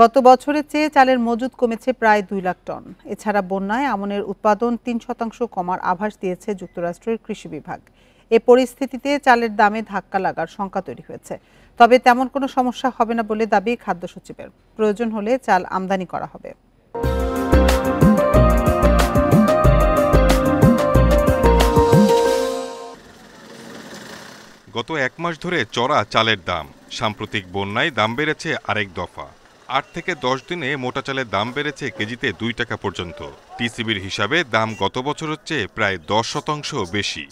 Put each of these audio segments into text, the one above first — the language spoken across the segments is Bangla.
গত বছরের চেয়ে চালের মজুদ কমেছে প্রায় দুই লাখ টন এছাড়া বন্যায় আমনের উৎপাদন তিন শতাংশ কমার আভাস দিয়েছে যুক্তরাষ্ট্রের কৃষি বিভাগ এ পরিস্থিতিতে চালের দামে ধাক্কা লাগার শঙ্কা তৈরি হয়েছে তবে তেমন কোনো সমস্যা হবে না বলে দাবি খাদ্য সচিবের প্রয়োজন হলে চাল আমদানি করা হবে গত এক মাস ধরে চড়া চালের দাম সাম্প্রতিক বন্যায় দাম বেড়েছে আরেক দফা আট থেকে দশ দিনে মোটা চালের দাম বেড়েছে কেজিতে দুই টাকা পর্যন্ত টিসিবির হিসাবে দাম গত বছর হচ্ছে প্রায় দশ শতাংশ বেশি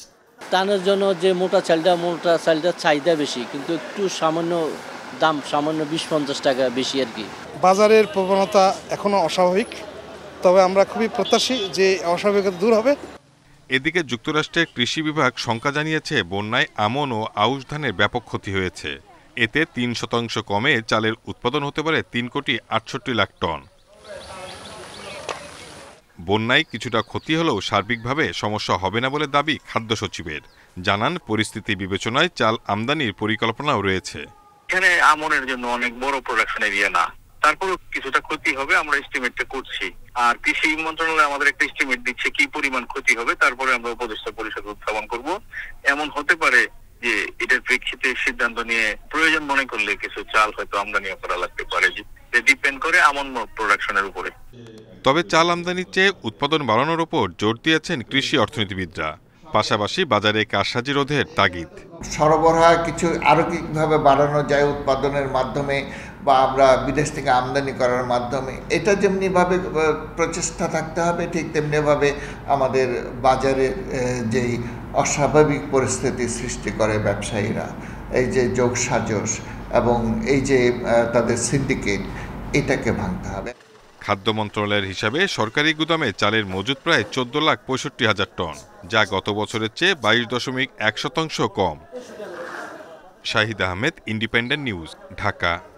টানের জন্য যে মোটা চালটা মোটা চালটা চাহিদা বেশি কিন্তু একটু সামান্য দাম সামান্য বিশ পঞ্চাশ টাকা বেশি আর কি বাজারের প্রবণতা এখনও অস্বাভাবিক তবে আমরা খুবই প্রত্যাশী যে অস্বাভাবিকতা দূর হবে এদিকে যুক্তরাষ্ট্রের কৃষি বিভাগ শঙ্কা জানিয়েছে বন্যায় আমন ও আউশ ধানের ব্যাপক ক্ষতি হয়েছে এতে তিন শতাংশ কমে চালের উৎপাদন হতে পারে তিন কোটি আটষট্টি লাখ টন বন্যায় কিছুটা ক্ষতি হলেও সার্বিকভাবে সমস্যা হবে না বলে দাবি খাদ্য সচিবের জানান পরিস্থিতি বিবেচনায় চাল আমদানির পরিকল্পনাও রয়েছে এখানে আমনের জন্য অনেক বড় প্রোডাকশন এরিয়া না তারপরেও কিছুটা ক্ষতি হবে আমরা এস্টিমেটটা করছি আর কৃষি মন্ত্রণালয় আমাদের একটা এস্টিমেট দিচ্ছে কি পরিমাণ ক্ষতি হবে তারপরে আমরা উপদেষ্টা পরিষদ উত্থাপন সঠিক সিদ্ধান্ত নিয়ে প্রয়োজন মনে করলে কিছু চাল হয়তো আমদানিও করা লাগতে পারে যে ডিপেন্ড করে আমন প্রোডাকশনের উপরে তবে চাল আমদানির চেয়ে উৎপাদন বাড়ানোর উপর জোর দিয়েছেন কৃষি অর্থনীতিবিদরা পাশাপাশি বাজারে কারসাজি রোধের তাগিদ সরবরাহ কিছু আরও কিভাবে বাড়ানো যায় উৎপাদনের মাধ্যমে বা আমরা বিদেশ থেকে আমদানি করার মাধ্যমে এটা যেমনিভাবে প্রচেষ্টা থাকতে হবে ঠিক তেমনিভাবে আমাদের বাজারে যেই অস্বাভাবিক পরিস্থিতি সৃষ্টি করে ব্যবসায়ীরা এই যে যোগ সাজস এবং এই যে তাদের সিন্ডিকেট এটাকে ভাঙতে হবে খাদ্য মন্ত্রণালয়ের হিসাবে সরকারি গুদামে চালের মজুদ প্রায় চোদ্দ লাখ পঁয়ষট্টি হাজার টন যা গত বছরের চেয়ে বাইশ দশমিক এক শতাংশ কম শাহিদ আহমেদ ইন্ডিপেন্ডেন্ট নিউজ ঢাকা